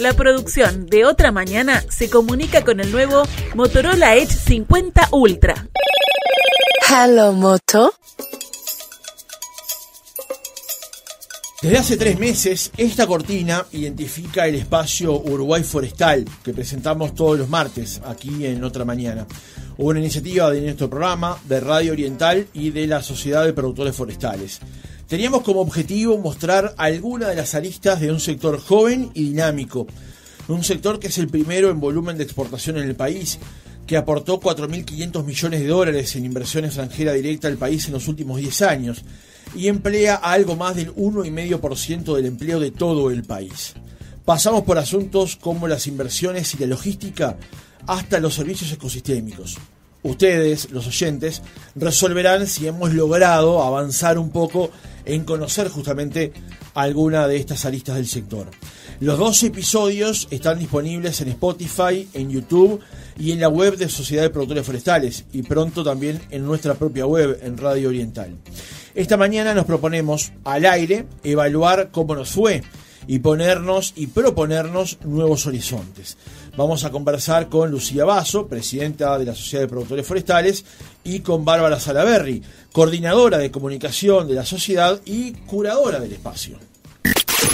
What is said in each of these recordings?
La producción de Otra Mañana se comunica con el nuevo Motorola Edge 50 Ultra. Hello, Moto. Desde hace tres meses, esta cortina identifica el espacio Uruguay Forestal que presentamos todos los martes aquí en Otra Mañana. Hubo una iniciativa de nuestro programa, de Radio Oriental y de la Sociedad de Productores Forestales. Teníamos como objetivo mostrar alguna de las aristas de un sector joven y dinámico, un sector que es el primero en volumen de exportación en el país, que aportó 4.500 millones de dólares en inversión extranjera directa al país en los últimos 10 años y emplea a algo más del 1,5% del empleo de todo el país. Pasamos por asuntos como las inversiones y la logística hasta los servicios ecosistémicos. Ustedes, los oyentes, resolverán si hemos logrado avanzar un poco en conocer justamente alguna de estas aristas del sector. Los dos episodios están disponibles en Spotify, en YouTube y en la web de Sociedad de Productores Forestales y pronto también en nuestra propia web en Radio Oriental. Esta mañana nos proponemos al aire evaluar cómo nos fue y ponernos y proponernos nuevos horizontes. Vamos a conversar con Lucía Basso, presidenta de la Sociedad de Productores Forestales, y con Bárbara Salaberry, coordinadora de comunicación de la sociedad y curadora del espacio.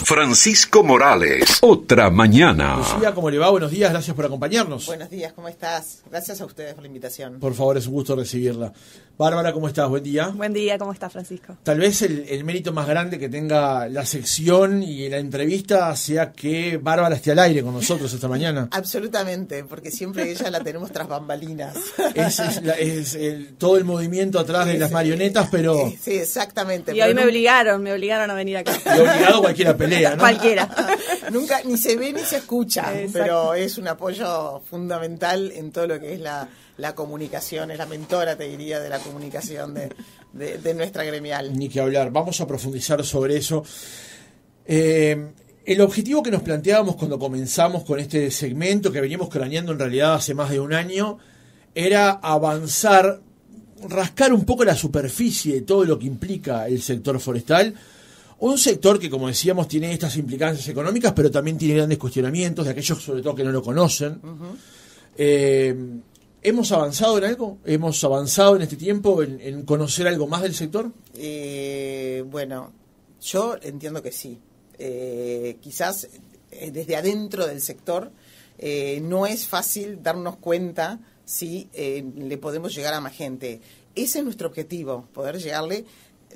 Francisco Morales, otra mañana. Lucía, ¿cómo le va? Buenos días, gracias por acompañarnos. Buenos días, ¿cómo estás? Gracias a ustedes por la invitación. Por favor, es un gusto recibirla. Bárbara, ¿cómo estás? Buen día. Buen día, ¿cómo estás, Francisco? Tal vez el, mérito más grande que tenga la sección y la entrevista sea que Bárbara esté al aire con nosotros esta mañana. Absolutamente, porque siempre ella la tenemos tras bambalinas. Es, todo el movimiento atrás de las marionetas, pero... Sí, exactamente. Y hoy me obligaron, me obligaron a venir acá. Y obligado cualquier pelea, ¿no? Cualquiera. Nunca, ni se ve ni se escucha, pero es un apoyo fundamental en todo lo que es la la comunicación, es la mentora, te diría, de la comunicación de, nuestra gremial. Ni que hablar, vamos a profundizar sobre eso. Eh, el objetivo que nos planteábamos cuando comenzamos con este segmento, que veníamos craneando en realidad hace más de un año, era avanzar, rascar un poco la superficie de todo lo que implica el sector forestal. Un sector que, como decíamos, tiene estas implicancias económicas, pero también tiene grandes cuestionamientos de aquellos, sobre todo, que no lo conocen. ¿Hemos avanzado en algo? ¿Hemos avanzado en este tiempo en, conocer algo más del sector? Eh, bueno, yo entiendo que sí. Eh, quizás eh, desde adentro del sector no es fácil darnos cuenta si le podemos llegar a más gente. Ese es nuestro objetivo, poder llegarle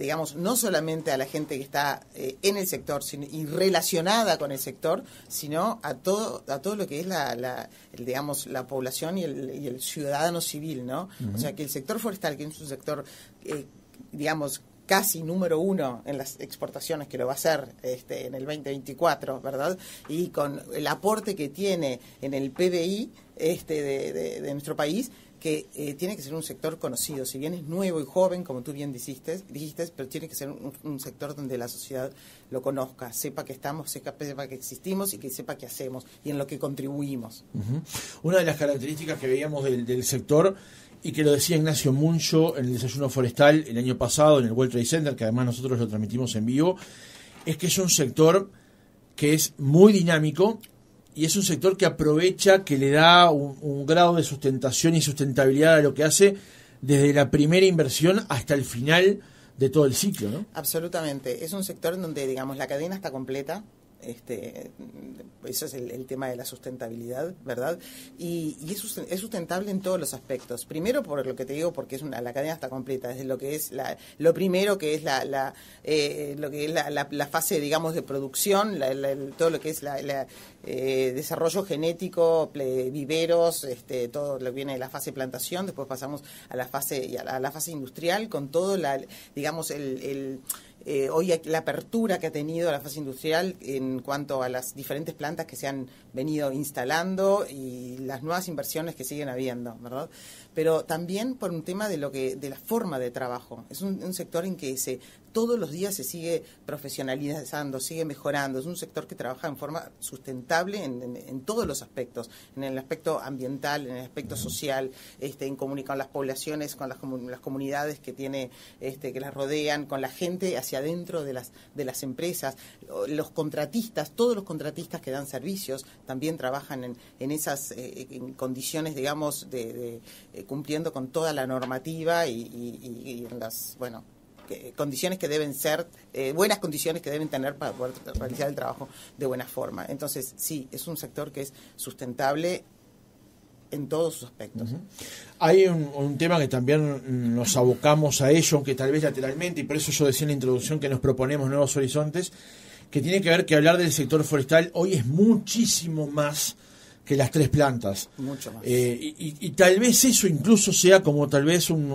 digamos, no solamente a la gente que está eh, en el sector y relacionada con el sector, sino a todo, a todo lo que es la, el, digamos, la población y el, ciudadano civil, ¿no? O sea, que el sector forestal, que es un sector, eh, digamos, casi número uno en las exportaciones que lo va a hacer este, en el 2024, ¿verdad? Y con el aporte que tiene en el PBI este, de nuestro país, que eh, tiene que ser un sector conocido, si bien es nuevo y joven, como tú bien dijiste, dijiste pero tiene que ser un, sector donde la sociedad lo conozca, sepa que estamos, sepa, que existimos y que sepa qué hacemos y en lo que contribuimos. Una de las características que veíamos del, del sector y que lo decía Ignacio Muncho en el desayuno forestal el año pasado en el World Trade Center, que además nosotros lo transmitimos en vivo, es que es un sector que es muy dinámico y es un sector que aprovecha, que le da un, grado de sustentación y sustentabilidad a lo que hace desde la primera inversión hasta el final de todo el ciclo, ¿no? Absolutamente. Es un sector en donde, digamos, la cadena está completa, este, eso es el, tema de la sustentabilidad, ¿verdad? Y, y es, sustentable en todos los aspectos. Primero, por lo que te digo, porque es una, la cadena está completa, desde lo que es la, lo primero que es la, eh, lo que es la, fase, digamos, de producción, todo lo que es la, eh, desarrollo genético, viveros, este, todo lo que viene de la fase plantación, después pasamos a la fase, a la, fase industrial con todo la, digamos, el, el eh, hoy la apertura que ha tenido la fase industrial en cuanto a las diferentes plantas que se han venido instalando y las nuevas inversiones que siguen habiendo, ¿verdad? Pero también por un tema de lo que de la forma de trabajo. Es un, un sector en que se todos los días se sigue profesionalizando, sigue mejorando. Es un sector que trabaja en forma sustentable en, todos los aspectos, en el aspecto ambiental, en el aspecto social, este, en comunicar con las poblaciones, con las, comunidades que tiene, este, que las rodean, con la gente hacia adentro de las de las empresas, los contratistas, todos los contratistas que dan servicios también trabajan en, esas eh, eh, condiciones, digamos, de, eh, cumpliendo con toda la normativa y, y en las bueno condiciones que deben ser, eh, buenas condiciones que deben tener para poder realizar el trabajo de buena forma. Entonces, sí, es un sector que es sustentable en todos sus aspectos. Hay un, tema que también nos abocamos a ello, aunque tal vez lateralmente, y por eso yo decía en la introducción que nos proponemos nuevos horizontes, que tiene que ver que hablar del sector forestal hoy es muchísimo más que las tres plantas. Mucho más. Eh, y, tal vez eso incluso sea como tal vez un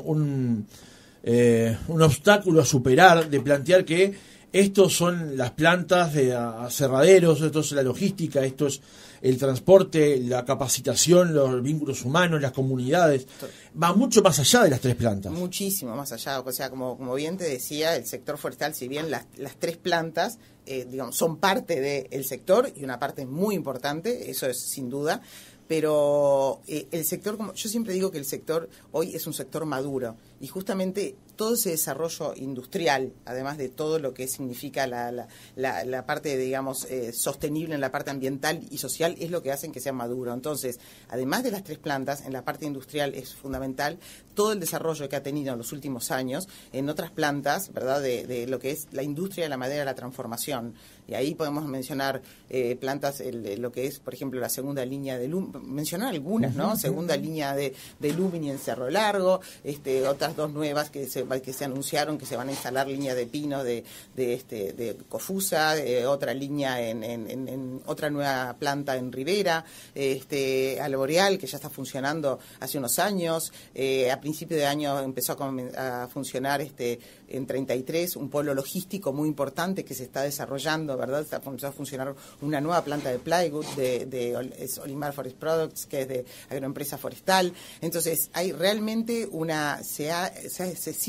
eh, un obstáculo a superar, de plantear que estos son las plantas de aserraderos, esto es la logística, esto es el transporte, la capacitación, los vínculos humanos, las comunidades. Va mucho más allá de las tres plantas. Muchísimo más allá. O sea, como, como bien te decía, el sector forestal, si bien las, tres plantas eh, son parte del sector y una parte muy importante, eso es sin duda, pero eh, el sector, como yo siempre digo que el sector hoy es un sector maduro y justamente todo ese desarrollo industrial, además de todo lo que significa la, la, parte, digamos, eh, sostenible en la parte ambiental y social, es lo que hacen que sea maduro. Entonces, además de las tres plantas, en la parte industrial es fundamental todo el desarrollo que ha tenido en los últimos años en otras plantas, ¿verdad?, de, lo que es la industria de la madera, la transformación. Y ahí podemos mencionar eh, plantas, eh, lo que es, por ejemplo, la segunda línea de mencionar algunas, ¿no? Segunda línea de, de Lumini en Cerro Largo, este, otras dos nuevas que se que se anunciaron que se van a instalar líneas de pino de, este, de Cofusa, eh, otra línea en, otra nueva planta en Rivera, este, que ya está funcionando hace unos años. Eh, a principio de año empezó a, funcionar este, en 33 un polo logístico muy importante que se está desarrollando, ¿verdad? Está, empezó a funcionar una nueva planta de plywood de, Olimar Forest Products, que es de agroempresa forestal. Entonces, hay realmente una. se, ha,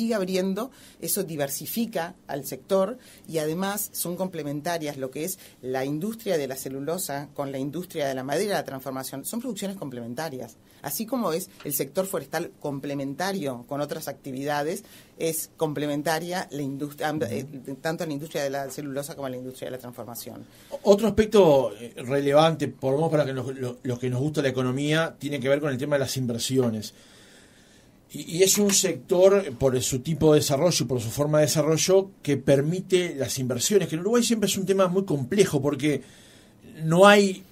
sigue abriendo, eso diversifica al sector y además son complementarias lo que es la industria de la celulosa con la industria de la madera, la transformación. Son producciones complementarias. Así como es el sector forestal complementario con otras actividades, es complementaria la industria, eh, tanto a la industria de la celulosa como a la industria de la transformación. Otro aspecto eh, relevante, por lo menos para que los que nos gusta la economía, tiene que ver con el tema de las inversiones. Y, es un sector, eh, por su tipo de desarrollo y por su forma de desarrollo, que permite las inversiones, que en Uruguay siempre es un tema muy complejo porque no hay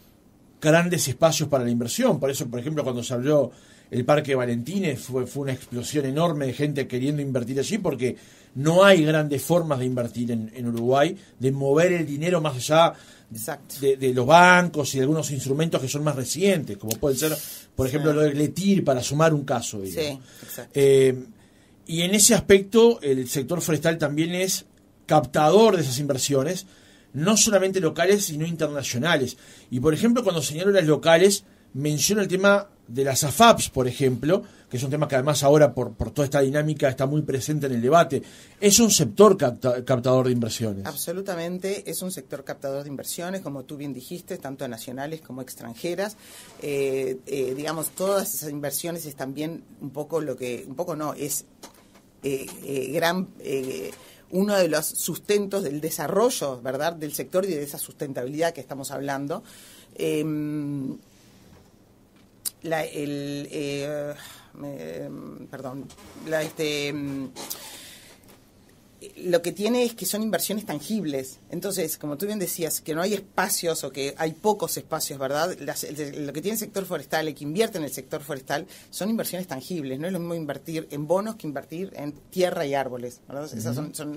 grandes espacios para la inversión. Por eso, por ejemplo, cuando salió el Parque Valentines fue, fue una explosión enorme de gente queriendo invertir allí porque no hay grandes formas de invertir en, Uruguay, de mover el dinero más allá de, los bancos y de algunos instrumentos que son más recientes, como puede ser, por ejemplo, lo de LETIR, para sumar un caso. Sí, eh, y en ese aspecto, el sector forestal también es captador de esas inversiones, no solamente locales, sino internacionales. Y, por ejemplo, cuando señalo las locales, menciono el tema de las AFAPs, por ejemplo, que es un tema que además ahora por, por toda esta dinámica está muy presente en el debate, es un sector captador de inversiones. Absolutamente, es un sector captador de inversiones, como tú bien dijiste, tanto nacionales como extranjeras. Eh, eh, digamos, todas esas inversiones es también un poco lo que, un poco no, es eh, gran uno de los sustentos del desarrollo, ¿verdad?, del sector y de esa sustentabilidad que estamos hablando. Em, la, eh, em, perdón, la, este, em, lo que tiene es que son inversiones tangibles. Entonces, como tú bien decías, que no hay espacios o que hay pocos espacios, ¿verdad? lo que tiene el sector forestal y que invierte en el sector forestal son inversiones tangibles. No es lo mismo invertir en bonos que invertir en tierra y árboles. Esas son,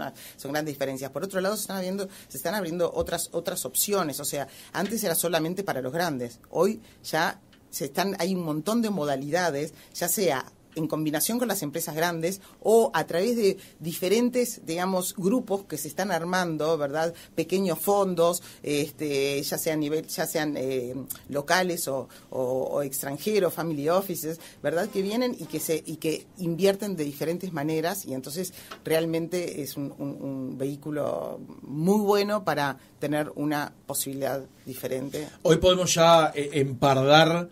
grandes diferencias. Por otro lado, se están, abriendo, se están abriendo otras, otras opciones. O sea, antes era solamente para los grandes. Hoy ya se están, hay un montón de modalidades, ya sea en combinación con las empresas grandes o a través de diferentes, digamos, grupos que se están armando, ¿verdad? Pequeños fondos, este, ya sea a nivel, ya sean eh, locales o, extranjeros, family offices, ¿verdad? Que vienen y que se y que invierten de diferentes maneras y entonces realmente es un, vehículo muy bueno para tener una posibilidad diferente. Hoy podemos ya eh, empardar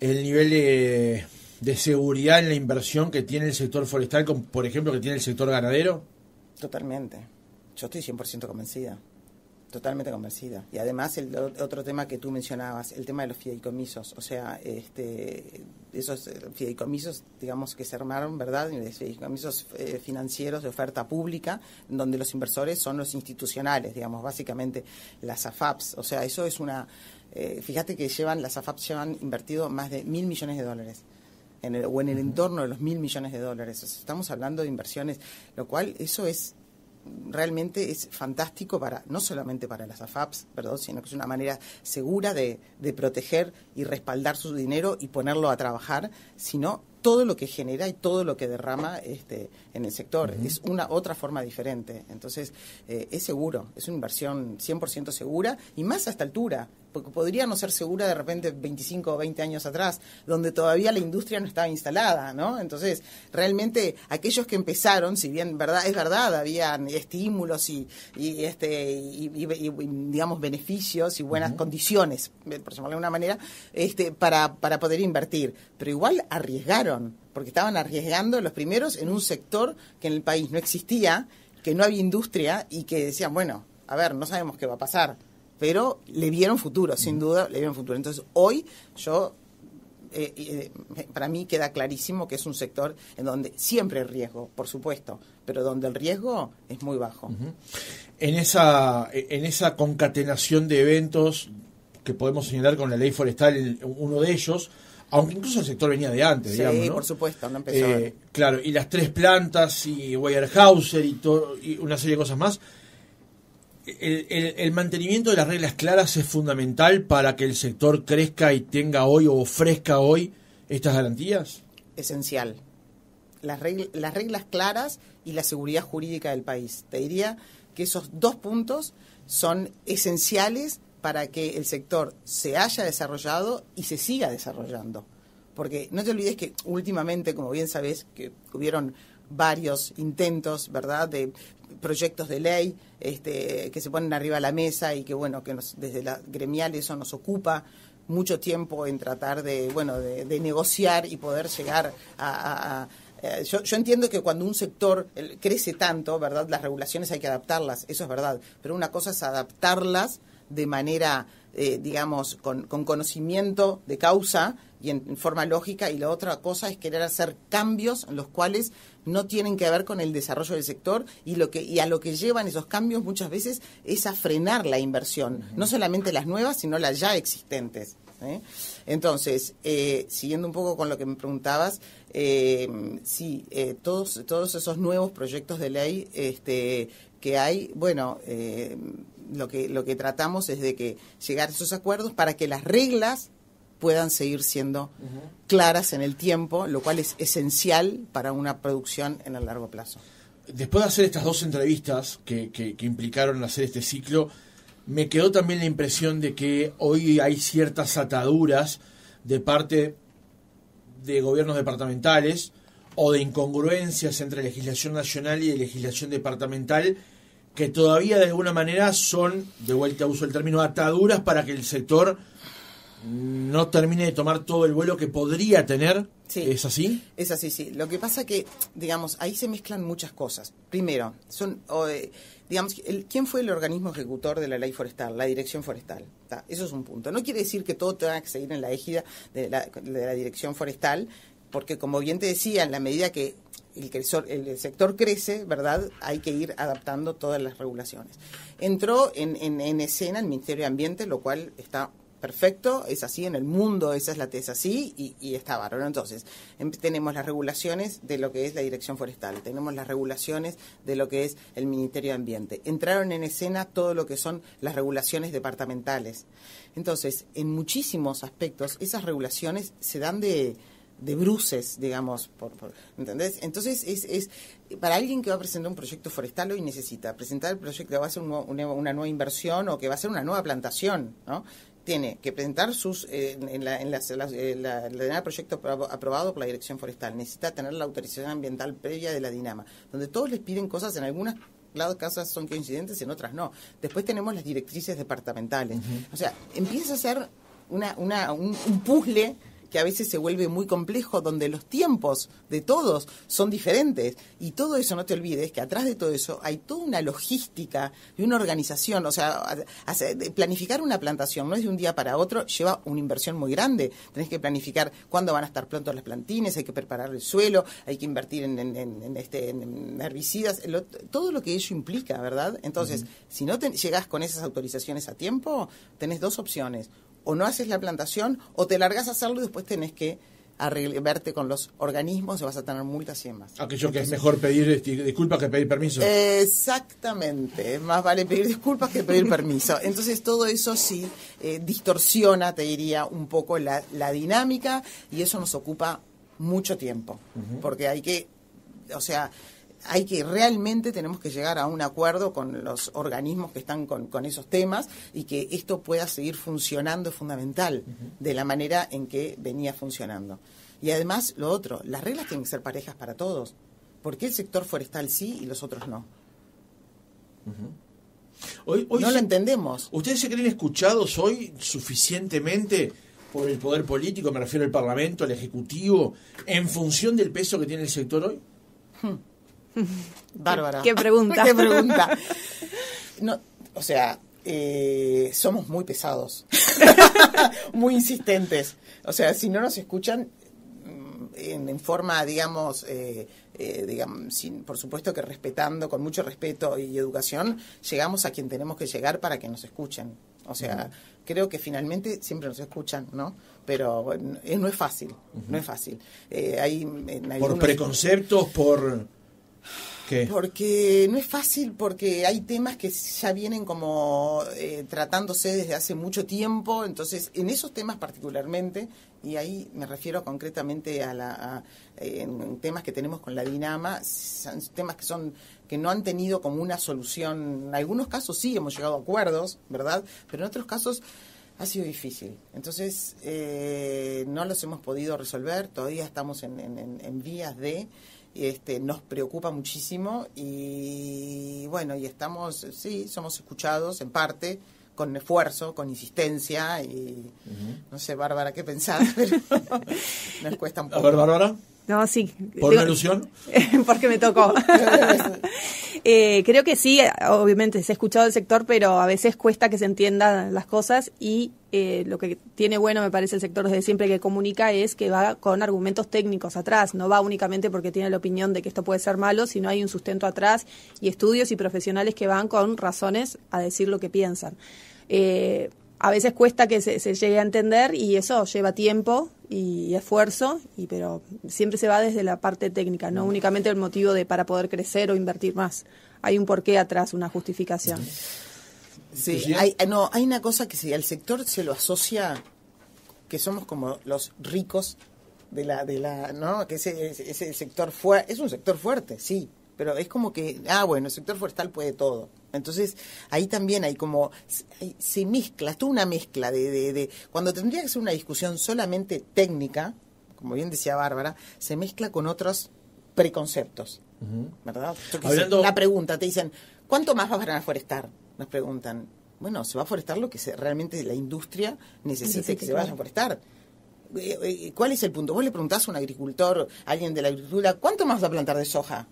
el nivel de, seguridad en la inversión que tiene el sector forestal, por ejemplo, que tiene el sector ganadero? Totalmente. Yo estoy 100% convencida. Totalmente convencida. Y además el otro tema que tú mencionabas, el tema de los fideicomisos, o sea, este, esos eh, fideicomisos, digamos, que se armaron, ¿verdad? Fideicomisos eh, financieros de oferta pública, donde los inversores son los institucionales, digamos, básicamente las AFAPs. O sea, eso es una... Eh, fíjate que llevan, las AFAPs llevan invertido más de mil millones de dólares. En o en el entorno de los mil millones de dólares. estamos hablando de inversiones, lo cual eso es realmente es fantástico para no solamente para las AFAPs, perdón, sino que es una manera segura de, de proteger y respaldar su dinero y ponerlo a trabajar, sino todo lo que genera y todo lo que derrama este, en el sector. Es una otra forma diferente. Entonces, eh, es seguro, es una inversión 100% segura y más a esta altura porque podría no ser segura de repente 25 o 20 años atrás, donde todavía la industria no estaba instalada, ¿no? Entonces, realmente aquellos que empezaron, si bien verdad es verdad, habían estímulos y, este y, digamos beneficios y buenas condiciones, eh, por llamarlo de una manera, este para para poder invertir, pero igual arriesgaron, porque estaban arriesgando los primeros en un sector que en el país no existía, que no había industria y que decían, bueno, a ver, no sabemos qué va a pasar pero le vieron futuro, sin duda, le vieron futuro. Entonces, hoy yo eh, eh, para mí queda clarísimo que es un sector en donde siempre hay riesgo, por supuesto, pero donde el riesgo es muy bajo. En esa en esa concatenación de eventos que podemos señalar con la ley forestal, uno de ellos, aunque incluso el sector venía de antes, digamos. ¿no? por supuesto, no eh, claro, y las tres plantas y Weyerhauser y, y una serie de cosas más el, mantenimiento de las reglas claras es fundamental para que el sector crezca y tenga hoy o ofrezca hoy estas garantías? Esencial. Las, reglas claras y la seguridad jurídica del país. Te diría que esos dos puntos son esenciales para que el sector se haya desarrollado y se siga desarrollando. Porque no te olvides que últimamente, como bien sabes, que hubieron varios intentos, ¿verdad?, de proyectos de ley este, que se ponen arriba a la mesa y que bueno que desde la gremial eso nos ocupa mucho tiempo en tratar de bueno de, negociar y poder llegar a, eh, yo, yo, entiendo que cuando un sector crece tanto, ¿verdad? Las regulaciones hay que adaptarlas, eso es verdad, pero una cosa es adaptarlas de manera eh, digamos, con, conocimiento de causa y en, forma lógica, y la otra cosa es querer hacer cambios en los cuales no tienen que ver con el desarrollo del sector y, lo que, a lo que llevan esos cambios muchas veces es a frenar la inversión, no solamente las nuevas, sino las ya existentes. ¿eh? Entonces, eh, siguiendo un poco con lo que me preguntabas, sí, todos, todos esos nuevos proyectos de ley este, que hay, bueno, lo que, lo que tratamos es de que llegar a esos acuerdos para que las reglas puedan seguir siendo claras en el tiempo, lo cual es esencial para una producción en el largo plazo. Después de hacer estas dos entrevistas que, que implicaron hacer este ciclo, me quedó también la impresión de que hoy hay ciertas ataduras de parte de gobiernos departamentales o de incongruencias entre legislación nacional y legislación departamental que todavía de alguna manera son, de vuelta uso el término, ataduras para que el sector no termine de tomar todo el vuelo que podría tener. ¿Es así? Es así, sí. Lo que pasa que, digamos, ahí se mezclan muchas cosas. Primero, son, eh, digamos, ¿quién fue el organismo ejecutor de la ley forestal? La dirección forestal. Eso es un punto. No quiere decir que todo tenga que seguir en la égida de la, de la dirección forestal, porque como bien te decía, en la medida que el, sector crece, ¿verdad? Hay que ir adaptando todas las regulaciones. Entró en, escena el Ministerio de Ambiente, lo cual está perfecto, es así en el mundo, esa es la tesis así y, está bárbaro. Entonces, em, tenemos las regulaciones de lo que es la Dirección Forestal, tenemos las regulaciones de lo que es el Ministerio de Ambiente. Entraron en escena todo lo que son las regulaciones departamentales. Entonces, en muchísimos aspectos, esas regulaciones se dan de, de bruces, digamos, por, ¿entendés? Entonces, es, es para alguien que va a presentar un proyecto forestal hoy necesita presentar el proyecto que va a ser una, nueva inversión o que va a ser una nueva plantación, ¿no? Tiene que presentar sus eh, en, la, en, eh, la, proyecto aprobado por la Dirección Forestal. Necesita tener la autorización ambiental previa de la Dinama, donde todos les piden cosas en algunas casos casas son coincidentes, en otras no. Después tenemos las directrices departamentales. O sea, empieza a ser una, una, un, un puzzle que a veces se vuelve muy complejo, donde los tiempos de todos son diferentes. Y todo eso, no te olvides, que atrás de todo eso hay toda una logística y una organización. O sea, planificar una plantación no es de un día para otro, lleva una inversión muy grande. Tenés que planificar cuándo van a estar prontos las plantines, hay que preparar el suelo, hay que invertir en, este, herbicidas, todo lo que ello implica, ¿verdad? Entonces, si no te, con esas autorizaciones a tiempo, tenés dos opciones o no haces la plantación o te largas a hacerlo y después tenés que arreglarte con los organismos y vas a tener multas y demás. Aquello ah, que es mejor pedir este, disculpas que pedir permiso. Exactamente, más vale pedir disculpas que pedir permiso. Entonces todo eso sí eh, distorsiona, te diría, un poco la, dinámica y eso nos ocupa mucho tiempo, porque hay que, o sea, hay que realmente tenemos que llegar a un acuerdo con los organismos que están con, esos temas y que esto pueda seguir funcionando es fundamental de la manera en que venía funcionando. Y además, lo otro, las reglas tienen que ser parejas para todos. ¿Por qué el sector forestal sí y los otros no? Hoy, no lo entendemos. ¿Ustedes se creen escuchados hoy suficientemente por el poder político, me refiero al Parlamento, al Ejecutivo, en función del peso que tiene el sector hoy? Hmm. Bárbara. ¿Qué pregunta? ¿Qué pregunta? No, o sea, eh, somos muy pesados, muy insistentes. O sea, si no nos escuchan mm, en, forma, digamos, eh, eh, digamos por supuesto que respetando, con mucho respeto y educación, llegamos a quien tenemos que llegar para que nos escuchen. O sea, creo que finalmente siempre nos escuchan, ¿no? Pero no es fácil, no es fácil. hay, por preconceptos, por porque no es fácil, porque hay temas que ya vienen como eh, tratándose desde hace mucho tiempo, entonces en esos temas particularmente, y ahí me refiero concretamente a, la, temas que tenemos con la Dinama, temas que son que no han tenido como una solución, en algunos casos sí hemos llegado a acuerdos, ¿verdad? Pero en otros casos ha sido difícil. Entonces eh, no los hemos podido resolver, todavía estamos en vías de... Este, nos preocupa muchísimo y bueno, y estamos, sí, somos escuchados en parte con esfuerzo, con insistencia y no sé, Bárbara, qué pensar pero nos cuesta un poco. No, sí. ¿Por Digo, Porque me tocó. Eh, creo que sí, obviamente se ha escuchado el sector, pero a veces cuesta que se entiendan las cosas y eh, lo que tiene bueno, me parece, el sector desde siempre que comunica es que va con argumentos técnicos atrás, no va únicamente porque tiene la opinión de que esto puede ser malo, sino hay un sustento atrás y estudios y profesionales que van con razones a decir lo que piensan. Eh, a veces cuesta que se, se llegue a entender y eso lleva tiempo, y esfuerzo, y, pero siempre se va desde la parte técnica, no mm. únicamente el motivo de para poder crecer o invertir más. Hay un porqué atrás, una justificación. Sí, hay, eh, no, hay una cosa que si el sector se lo asocia, que somos como los ricos de la, de la ¿no? Que ese, ese sector fue, es un sector fuerte, sí, pero es como que, ah, bueno, el sector forestal puede todo. Entonces, ahí también hay como, se mezcla, es una mezcla de, de, de, cuando tendría que ser una discusión solamente técnica, como bien decía Bárbara, se mezcla con otros preconceptos, ¿verdad? La pregunta, te dicen, ¿cuánto más vas a forestar? Nos preguntan. Bueno, se va a forestar lo que realmente la industria necesita que se vaya a forestar. Eh, eh, eh, ¿Cuál es el punto? Vos le preguntás a un agricultor, a alguien de la agricultura, ¿cuánto más va a plantar de soja?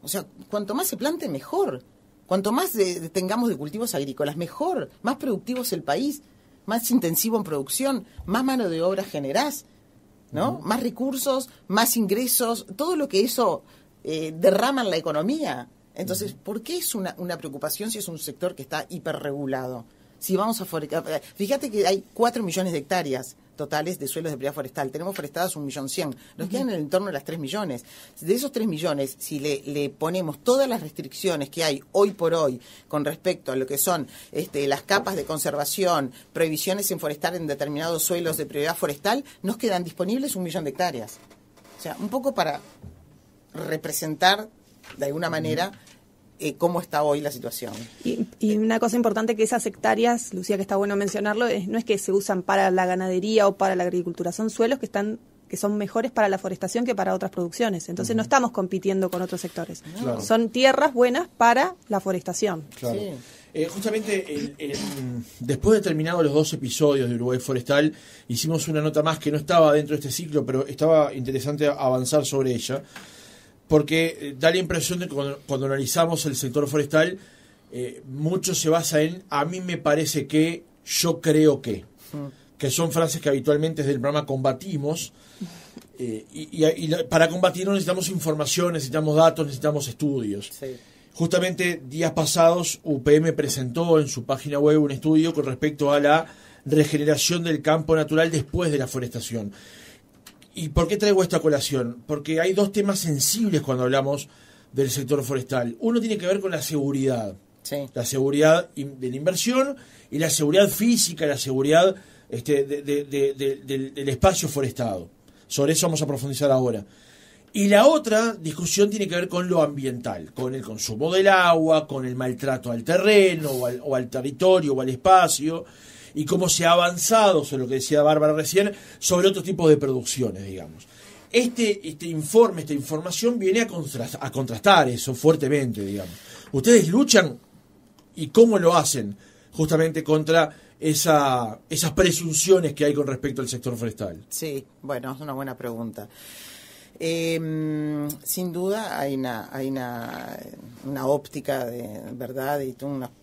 O sea, cuanto más se plante, mejor. Cuanto más eh, tengamos de cultivos agrícolas, mejor, más productivo es el país, más intensivo en producción, más mano de obra generás, ¿no? Más recursos, más ingresos, todo lo que eso eh, derrama en la economía. Entonces, ¿por qué es una, preocupación si es un sector que está hiperregulado? Si vamos a eh, Fíjate que hay 4 millones de hectáreas totales de suelos de prioridad forestal. Tenemos forestadas un millón cien. Nos quedan en el entorno de las tres millones. De esos tres millones, si le, ponemos todas las restricciones que hay hoy por hoy con respecto a lo que son este, las capas de conservación, prohibiciones en forestar en determinados suelos de prioridad forestal, nos quedan disponibles un millón de hectáreas. O sea, un poco para representar de alguna manera eh, cómo está hoy la situación. Y, una cosa importante que esas hectáreas, Lucía, que está bueno mencionarlo, no es que se usan para la ganadería o para la agricultura, son suelos que están que son mejores para la forestación que para otras producciones. Entonces no estamos compitiendo con otros sectores. Ah. Son tierras buenas para la forestación. Eh, justamente, eh, después de terminados los dos episodios de Uruguay Forestal, hicimos una nota más que no estaba dentro de este ciclo, pero estaba interesante avanzar sobre ella porque eh, da la impresión de que cuando, analizamos el sector forestal, eh, mucho se basa en a mí me parece que, yo creo que, mm. que son frases que habitualmente desde el programa combatimos. Eh, y, para combatir necesitamos información, necesitamos datos, necesitamos estudios. Justamente días pasados UPM presentó en su página web un estudio con respecto a la regeneración del campo natural después de la forestación. ¿Y por qué traigo esta colación? Porque hay dos temas sensibles cuando hablamos del sector forestal. Uno tiene que ver con la seguridad. La seguridad de la inversión y la seguridad física, la seguridad este, del, espacio forestado. Sobre eso vamos a profundizar ahora. Y la otra discusión tiene que ver con lo ambiental, con el consumo del agua, con el maltrato al terreno al, o al territorio o al espacio y cómo se ha avanzado, sobre lo que decía Bárbara recién, sobre otro tipo de producciones, digamos. Este, este informe, esta información viene a, contrastar, eso fuertemente, digamos. Ustedes luchan y cómo lo hacen justamente contra esas presunciones que hay con respecto al sector forestal. Sí, bueno, es una buena pregunta. Eh, sin duda hay una, hay una, óptica de verdad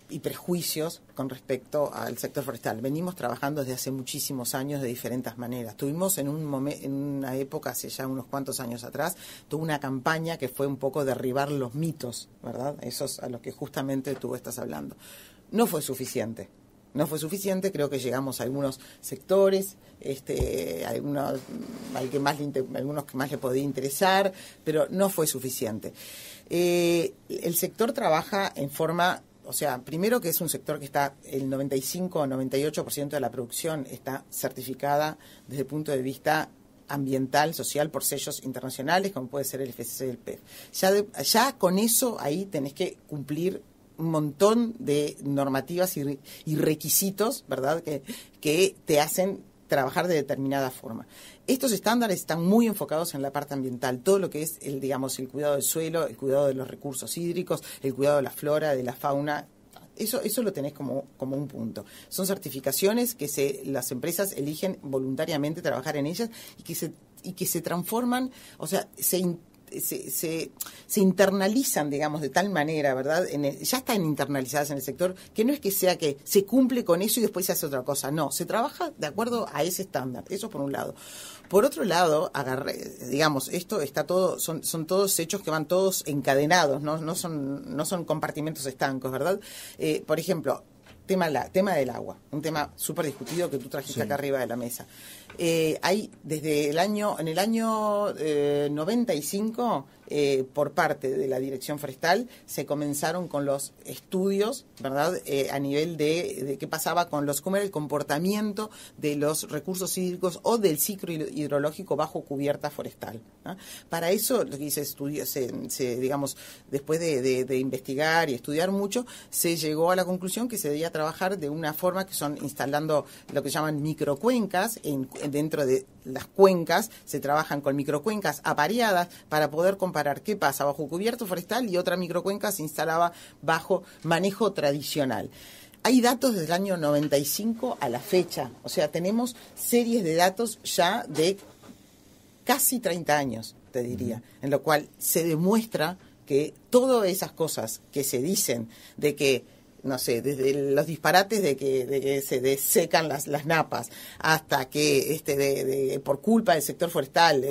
y, prejuicios con respecto al sector forestal. Venimos trabajando desde hace muchísimos años de diferentes maneras. Tuvimos en, un en una época, hace ya unos cuantos años atrás, tuvo una campaña que fue un poco derribar los mitos, ¿verdad? Esos a los que justamente tú estás hablando. No fue suficiente. No fue suficiente, creo que llegamos a algunos sectores, este, algunos, que más le, algunos que más le podía interesar, pero no fue suficiente. Eh, el sector trabaja en forma, o sea, primero que es un sector que está, el 95 o 98% de la producción está certificada desde el punto de vista ambiental, social, por sellos internacionales, como puede ser el FCC del el e Ya, ya con eso ahí tenés que cumplir un montón de normativas y, requisitos, ¿verdad?, que, que te hacen trabajar de determinada forma. Estos estándares están muy enfocados en la parte ambiental, todo lo que es el, digamos, el cuidado del suelo, el cuidado de los recursos hídricos, el cuidado de la flora, de la fauna, eso, eso lo tenés como, como un punto. Son certificaciones que se, las empresas eligen voluntariamente trabajar en ellas y que se y que se transforman, o sea, se, se, internalizan, digamos, de tal manera, ¿verdad? ya están internalizadas en el sector, que no es que sea que se cumple con eso y después se hace otra cosa, no, se trabaja de acuerdo a ese estándar, eso por un lado. Por otro lado, digamos, esto está todo, son, son todos hechos que van todos encadenados, no, son, no compartimentos estancos, ¿verdad? Eh, por ejemplo, tema, tema del agua, un tema súper discutido que tú trajiste acá arriba de la mesa. Eh, hay desde el año, en el año 95, eh, eh, por parte de la Dirección Forestal, se comenzaron con los estudios, ¿verdad?, a nivel de, qué pasaba con los, cómo era el comportamiento de los recursos hídricos o del ciclo hidrológico bajo cubierta forestal. Para eso, lo que estudio, se, digamos, después de, de investigar y estudiar mucho, se llegó a la conclusión que se debía trabajar de una forma que son instalando lo que llaman microcuencas en dentro de las cuencas, se trabajan con microcuencas apareadas para poder comparar qué pasa bajo cubierto forestal y otra microcuenca se instalaba bajo manejo tradicional. Hay datos desde el año 95 a la fecha, o sea, tenemos series de datos ya de casi 30 años, te diría, en lo cual se demuestra que todas esas cosas que se dicen de que no sé, desde los disparates de que, se desecan las, napas hasta que este, por culpa del sector forestal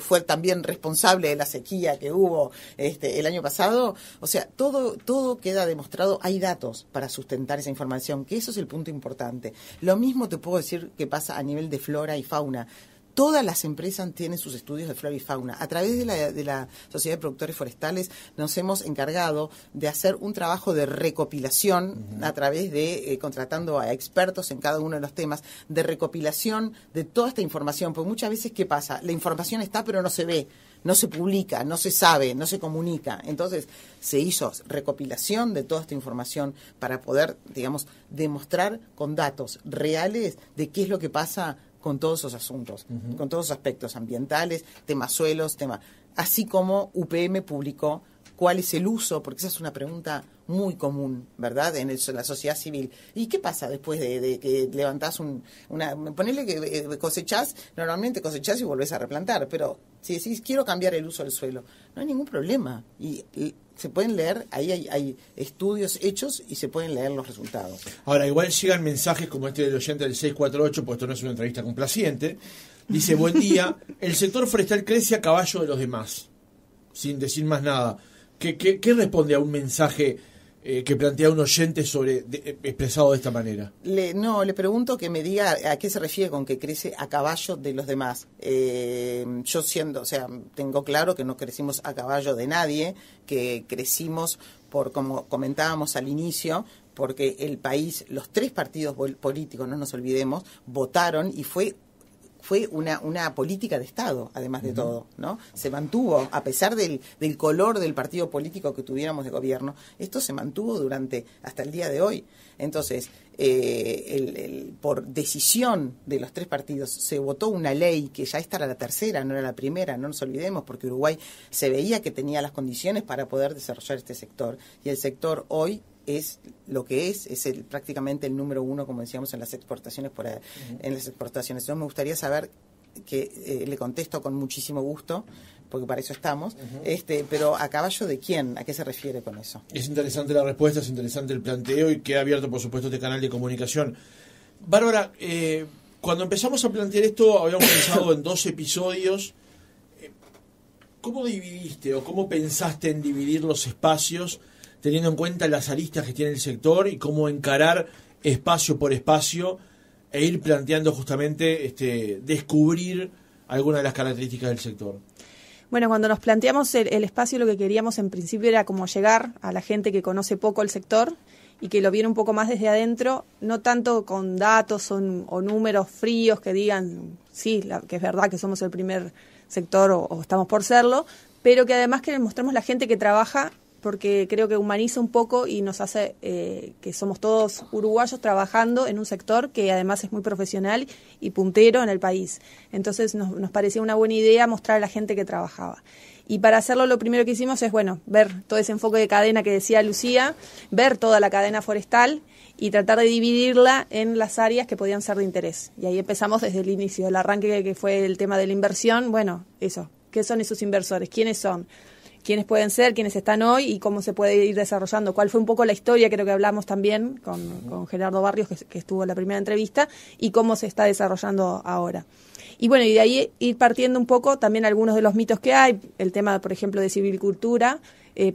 fue también responsable de la sequía que hubo este, el año pasado. O sea, todo, todo queda demostrado, hay datos para sustentar esa información, que eso es el punto importante. Lo mismo te puedo decir que pasa a nivel de flora y fauna todas las empresas tienen sus estudios de flora y fauna. A través de la, Sociedad de Productores Forestales nos hemos encargado de hacer un trabajo de recopilación a través de, eh, contratando a expertos en cada uno de los temas, de recopilación de toda esta información, porque muchas veces, ¿qué pasa? La información está, pero no se ve no se publica, no se sabe, no se comunica. Entonces se hizo recopilación de toda esta información para poder, digamos, demostrar con datos reales de qué es lo que pasa con todos esos asuntos, con todos los aspectos ambientales, temas suelos, temas. Así como UPM publicó cuál es el uso, porque esa es una pregunta muy común, ¿verdad?, en, la sociedad civil. ¿Y qué pasa después de, que levantás un, una... Ponele que eh, cosechás, normalmente cosechás y volvés a replantar, pero si decís quiero cambiar el uso del suelo, no hay ningún problema. Y, se pueden leer, ahí hay, estudios hechos y se pueden leer los resultados. Ahora, igual llegan mensajes como este del oyente del 648, pues esto no es una entrevista complaciente. Dice, buen día, el sector forestal crece a caballo de los demás, sin decir más nada. qué responde a un mensaje eh, que plantea un oyente sobre eh, expresado de esta manera? Le, no, le pregunto que me diga a qué se refiere con que crece a caballo de los demás. Eh, yo siendo, o sea, tengo claro que no crecimos a caballo de nadie, que crecimos por, como comentábamos al inicio, porque el país, los tres partidos políticos, no nos olvidemos, votaron y fue fue una, una política de Estado, además de todo, ¿no? Se mantuvo, a pesar del, del color del partido político que tuviéramos de gobierno, esto se mantuvo durante hasta el día de hoy. Entonces, eh, el, por decisión de los tres partidos, se votó una ley que ya esta era la tercera, no era la primera, no nos olvidemos, porque Uruguay se veía que tenía las condiciones para poder desarrollar este sector. Y el sector hoy es lo que es, es el, prácticamente el número uno, como decíamos, en las exportaciones. Por, En las exportaciones. Entonces me gustaría saber que eh, le contesto con muchísimo gusto, porque para eso estamos, este, pero a caballo de quién, a qué se refiere con eso. Es interesante la respuesta, es interesante el planteo y queda abierto, por supuesto, este canal de comunicación. Bárbara, eh, cuando empezamos a plantear esto, habíamos pensado en dos episodios. Eh, ¿Cómo dividiste o cómo pensaste en dividir los espacios? teniendo en cuenta las aristas que tiene el sector y cómo encarar espacio por espacio e ir planteando justamente este, descubrir algunas de las características del sector. Bueno, cuando nos planteamos el, espacio, lo que queríamos en principio era como llegar a la gente que conoce poco el sector y que lo viene un poco más desde adentro, no tanto con datos o, números fríos que digan, sí, que es verdad que somos el primer sector o, estamos por serlo, pero que además que mostremos la gente que trabaja porque creo que humaniza un poco y nos hace eh, que somos todos uruguayos trabajando en un sector que además es muy profesional y puntero en el país. Entonces nos, nos parecía una buena idea mostrar a la gente que trabajaba. Y para hacerlo lo primero que hicimos es, bueno, ver todo ese enfoque de cadena que decía Lucía, ver toda la cadena forestal y tratar de dividirla en las áreas que podían ser de interés. Y ahí empezamos desde el inicio, el arranque que fue el tema de la inversión, bueno, eso, ¿qué son esos inversores? ¿Quiénes son? quiénes pueden ser, quiénes están hoy y cómo se puede ir desarrollando. Cuál fue un poco la historia, creo que hablamos también con, Gerardo Barrios, que, estuvo en la primera entrevista, y cómo se está desarrollando ahora. Y bueno, y de ahí ir partiendo un poco también algunos de los mitos que hay, el tema, por ejemplo, de civil cultura. Eh,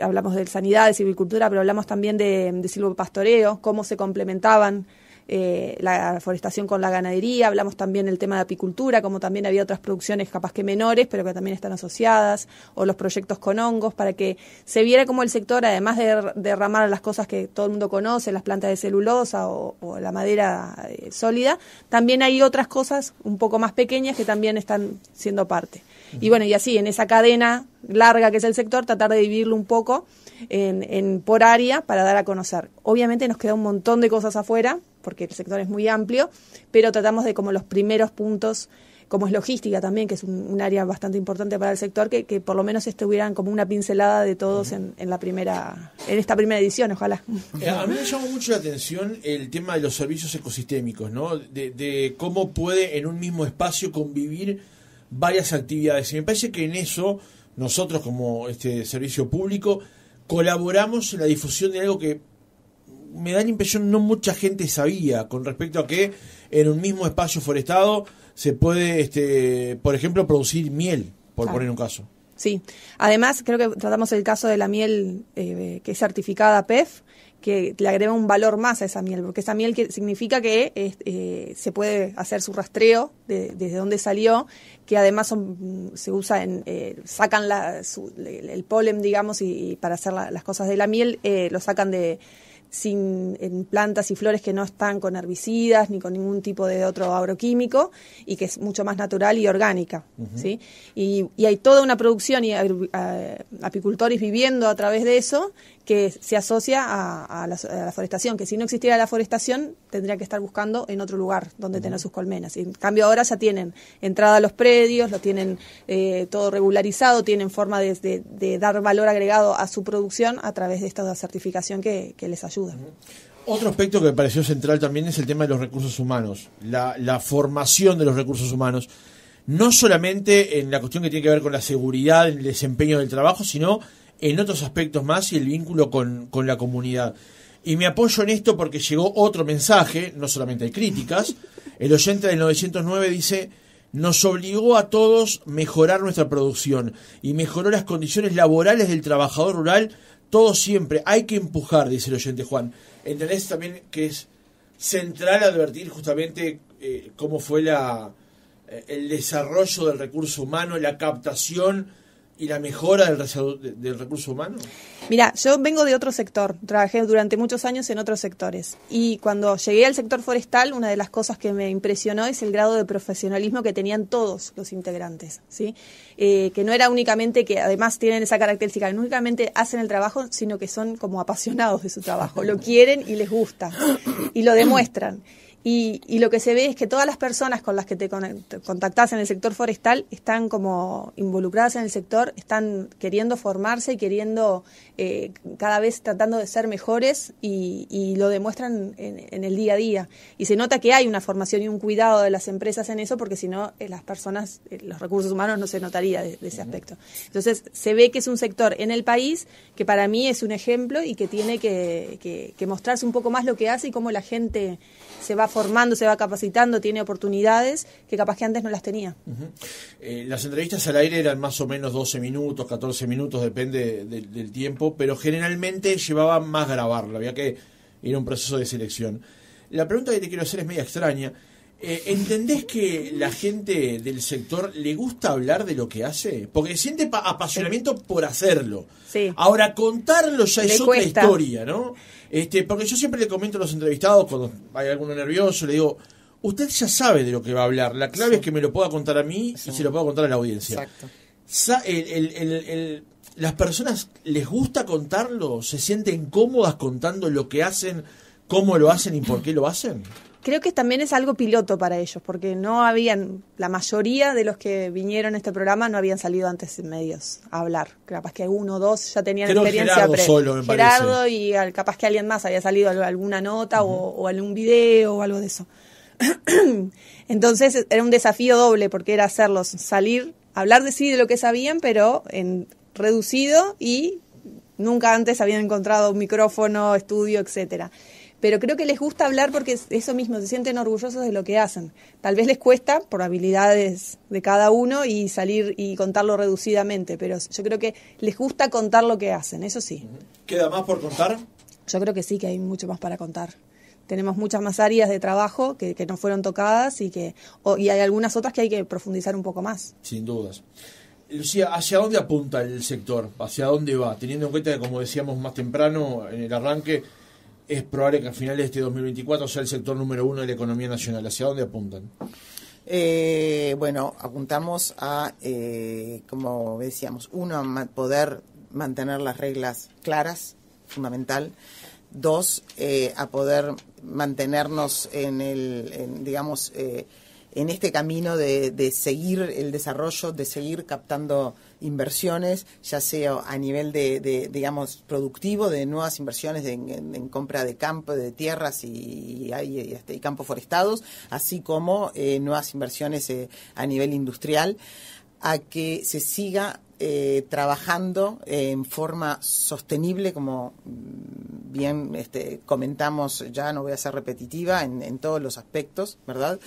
hablamos de sanidad, de civil cultura, pero hablamos también de, de silvopastoreo, cómo se complementaban eh, la forestación con la ganadería, hablamos también del tema de apicultura, como también había otras producciones capaz que menores, pero que también están asociadas, o los proyectos con hongos, para que se viera como el sector, además de derramar las cosas que todo el mundo conoce, las plantas de celulosa o, la madera eh, sólida, también hay otras cosas un poco más pequeñas que también están siendo parte. Y bueno, y así, en esa cadena larga que es el sector, tratar de dividirlo un poco en, en, por área para dar a conocer. Obviamente nos queda un montón de cosas afuera, porque el sector es muy amplio, pero tratamos de como los primeros puntos, como es logística también, que es un, área bastante importante para el sector, que, por lo menos estuvieran como una pincelada de todos en, la primera, en esta primera edición, ojalá. Eh, a mí me llamó mucho la atención el tema de los servicios ecosistémicos, ¿no? De, de cómo puede en un mismo espacio convivir varias actividades. Y me parece que en eso nosotros como este servicio público colaboramos en la difusión de algo que me da la impresión no mucha gente sabía con respecto a que en un mismo espacio forestado se puede, este, por ejemplo, producir miel, por poner un caso. Sí, además creo que tratamos el caso de la miel eh, que es certificada PEF, que le agrega un valor más a esa miel, porque esa miel significa que eh, se puede hacer su rastreo desde dónde salió, que además se usa en, eh, sacan el, polen, digamos, y, para hacer las cosas de la miel, lo sacan de sin, en plantas y flores que no están con herbicidas ni con ningún tipo de otro agroquímico y que es mucho más natural y orgánica. ¿sí? Y, y, hay toda una producción y apicultores viviendo a través de eso que se asocia a, la, forestación, que si no existiera la forestación tendría que estar buscando en otro lugar donde tener sus colmenas. Y en cambio ahora ya tienen entrada a los predios, lo tienen eh, todo regularizado, tienen forma de, dar valor agregado a su producción a través de esta certificación que, les ayuda. Otro aspecto que me pareció central también es el tema de los recursos humanos, la, la formación de los recursos humanos no solamente en la cuestión que tiene que ver con la seguridad, el desempeño del trabajo, sino en otros aspectos más y el vínculo con, la comunidad. Y me apoyo en esto porque llegó otro mensaje, no solamente hay críticas. El oyente del 909 dice, nos obligó a todos mejorar nuestra producción y mejoró las condiciones laborales del trabajador rural. Todo siempre, hay que empujar, dice el oyente Juan. ¿Entendés también que es central advertir justamente eh, cómo fue la, eh, el desarrollo del recurso humano, la captación y la mejora del, recurso humano? Mira, yo vengo de otro sector, trabajé durante muchos años en otros sectores y cuando llegué al sector forestal, una de las cosas que me impresionó es el grado de profesionalismo que tenían todos los integrantes, ¿sí? Eh, que no era únicamente que además tienen esa característica, no únicamente hacen el trabajo, sino que son como apasionados de su trabajo, lo quieren y les gusta y lo demuestran. Y, lo que se ve es que todas las personas con las que te contactas en el sector forestal están como involucradas en el sector, están queriendo formarse y queriendo eh, cada vez tratando de ser mejores y, lo demuestran en, el día a día. Y se nota que hay una formación y un cuidado de las empresas en eso porque si no, eh, las personas, eh, los recursos humanos no se notaría de, ese aspecto. Entonces, se ve que es un sector en el país que para mí es un ejemplo y que tiene que, que mostrarse un poco más lo que hace y cómo la gente se va formando, se va capacitando, tiene oportunidades que capaz que antes no las tenía. Eh, las entrevistas al aire eran más o menos 12 minutos, 14 minutos, depende del tiempo, pero generalmente llevaba más grabarlo, había que ir a un proceso de selección. La pregunta que te quiero hacer es media extraña. Eh, ¿Entendés que la gente del sector le gusta hablar de lo que hace? Porque siente apasionamiento por hacerlo. Ahora, contarlo ya es otra historia, ¿no? Este, porque yo siempre le comento a los entrevistados cuando hay alguno nervioso, le digo, usted ya sabe de lo que va a hablar. La clave es que me lo pueda contar a mí y se lo pueda contar a la audiencia. Exacto. ¿Las personas les gusta contarlo? ¿Se sienten cómodas contando lo que hacen, cómo lo hacen y por qué lo hacen? creo que también es algo piloto para ellos, porque no habían, la mayoría de los que vinieron a este programa no habían salido antes en medios a hablar. Capaz que uno o dos ya tenían experiencia Gerardo solo, me Gerardo y capaz que alguien más había salido alguna nota o, algún video o algo de eso. Entonces era un desafío doble, porque era hacerlos salir, hablar de sí de lo que sabían, pero en reducido y nunca antes habían encontrado un micrófono, estudio, etcétera pero creo que les gusta hablar porque eso mismo, se sienten orgullosos de lo que hacen. Tal vez les cuesta por habilidades de cada uno y salir y contarlo reducidamente, pero yo creo que les gusta contar lo que hacen, eso sí. ¿Queda más por contar? Yo creo que sí, que hay mucho más para contar. Tenemos muchas más áreas de trabajo que, que no fueron tocadas y que y hay algunas otras que hay que profundizar un poco más. Sin dudas. Lucía, ¿hacia dónde apunta el sector? ¿Hacia dónde va? Teniendo en cuenta que, como decíamos más temprano en el arranque, es probable que a finales de este 2024 sea el sector número uno de la economía nacional. ¿Hacia dónde apuntan? Eh, bueno, apuntamos a, eh, como decíamos, uno, a poder mantener las reglas claras, fundamental. Dos, eh, a poder mantenernos en el, digamos, en este camino de, de seguir el desarrollo, de seguir captando inversiones, ya sea a nivel de, digamos, productivo, de nuevas inversiones en, compra de campo, de tierras y, hay este, campos forestados, así como eh, nuevas inversiones eh, a nivel industrial, a que se siga eh, trabajando en forma sostenible, como mm, bien este, comentamos ya, no voy a ser repetitiva, en, todos los aspectos, ¿verdad?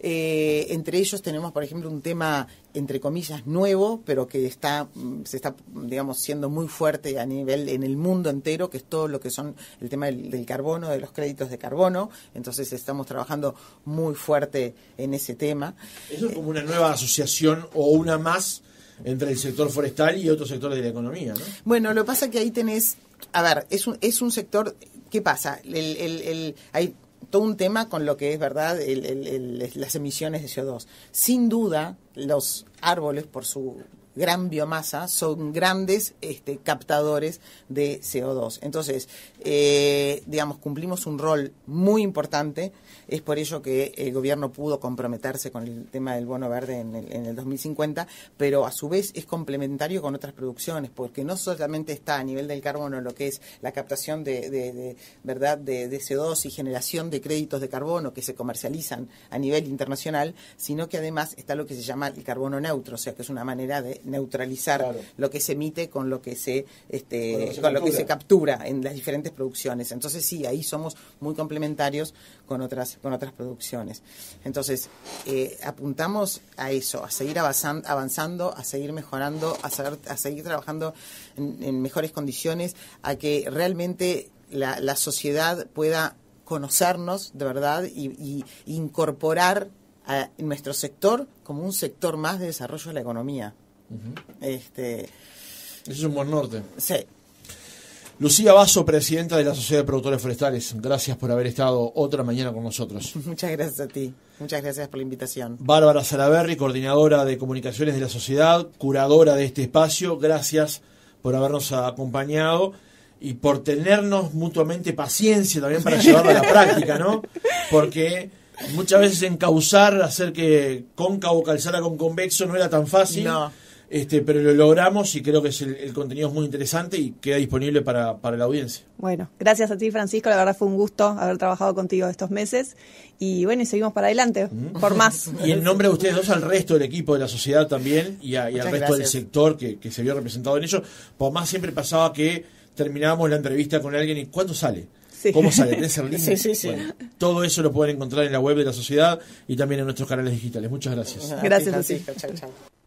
Eh, entre ellos tenemos, por ejemplo, un tema, entre comillas, nuevo, pero que está, mm, se está, digamos, siendo muy fuerte a nivel en el mundo entero, que es todo lo que son el tema del, del carbono, de los créditos de carbono. Entonces estamos trabajando muy fuerte en ese tema. Eso es como una nueva asociación o una más entre el sector forestal y otros sectores de la economía. ¿no? Bueno, lo pasa que ahí tenés, a ver, es un, es un sector, ¿qué pasa? El, el, el, hay todo un tema con lo que es verdad las emisiones de CO2. Sin duda, los árboles, por su gran biomasa, son grandes este, captadores de CO2. Entonces, eh, digamos, cumplimos un rol muy importante. Es por ello que el gobierno pudo comprometerse con el tema del bono verde en el, 2050, pero a su vez es complementario con otras producciones, porque no solamente está a nivel del carbono lo que es la captación de, verdad de CO2 y generación de créditos de carbono que se comercializan a nivel internacional, sino que además está lo que se llama el carbono neutro, o sea que es una manera de neutralizar lo que se emite con lo que se, este, lo que se, captura en las diferentes producciones. Entonces sí, ahí somos muy complementarios con otras, con otras producciones. Entonces, eh, apuntamos a eso, a seguir avanzando, a seguir mejorando, a, seguir trabajando en, mejores condiciones, a que realmente la, sociedad pueda conocernos de verdad y, y incorporar a nuestro sector como un sector más de desarrollo de la economía este, es un buen norte. Sí. Lucía Basso, presidenta de la Sociedad de Productores Forestales, gracias por haber estado otra mañana con nosotros. Muchas gracias a ti, muchas gracias por la invitación. Bárbara Salaverri, coordinadora de comunicaciones de la sociedad, curadora de este espacio, gracias por habernos acompañado y por tenernos mutuamente paciencia también para llevarlo a la práctica, ¿no? Porque muchas veces encauzar, hacer que cóncavo calzara con convexo no era tan fácil. Este, pero lo logramos y creo que es el, contenido es muy interesante y queda disponible para, la audiencia. Bueno, gracias a ti Francisco, la verdad fue un gusto haber trabajado contigo estos meses y bueno, y seguimos para adelante por más. Y en nombre de ustedes dos, al resto del equipo de la sociedad también y, al resto del sector que, se vio representado en ello, por más siempre pasaba que terminábamos la entrevista con alguien y ¿cuándo sale? ¿Cómo sale? ¿Tenés el Sí, sí, todo eso lo pueden encontrar en la web de la sociedad y también en nuestros canales digitales. Muchas gracias. Gracias, Francisco. Chao, chao.